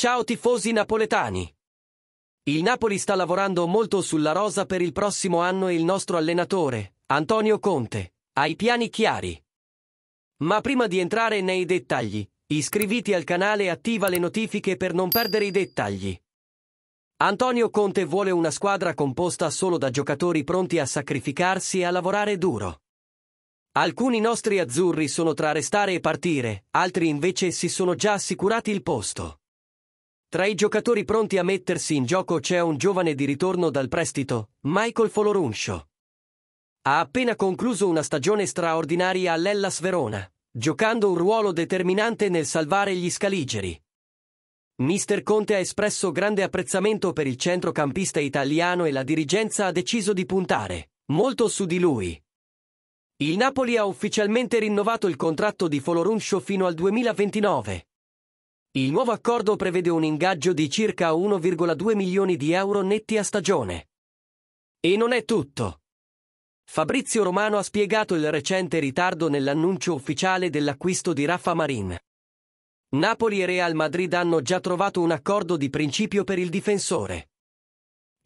Ciao tifosi napoletani! Il Napoli sta lavorando molto sulla rosa per il prossimo anno e il nostro allenatore, Antonio Conte, ha i piani chiari. Ma prima di entrare nei dettagli, iscriviti al canale e attiva le notifiche per non perdere i dettagli. Antonio Conte vuole una squadra composta solo da giocatori pronti a sacrificarsi e a lavorare duro. Alcuni nostri azzurri sono tra restare e partire, altri invece si sono già assicurati il posto. Tra i giocatori pronti a mettersi in gioco c'è un giovane di ritorno dal prestito, Michael Foloruncio. Ha appena concluso una stagione straordinaria all'Ellas Verona, giocando un ruolo determinante nel salvare gli scaligeri. Mister Conte ha espresso grande apprezzamento per il centrocampista italiano e la dirigenza ha deciso di puntare molto su di lui. Il Napoli ha ufficialmente rinnovato il contratto di Foloruncio fino al 2029. Il nuovo accordo prevede un ingaggio di circa 1,2 milioni di euro netti a stagione. E non è tutto. Fabrizio Romano ha spiegato il recente ritardo nell'annuncio ufficiale dell'acquisto di Raffa Marin. Napoli e Real Madrid hanno già trovato un accordo di principio per il difensore.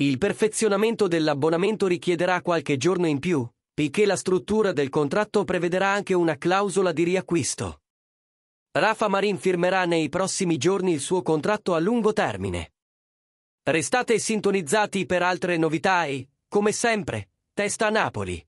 Il perfezionamento dell'abbonamento richiederà qualche giorno in più, poiché la struttura del contratto prevederà anche una clausola di riacquisto. Rafa Marin firmerà nei prossimi giorni il suo contratto a lungo termine. Restate sintonizzati per altre novità e, come sempre, testa Napoli.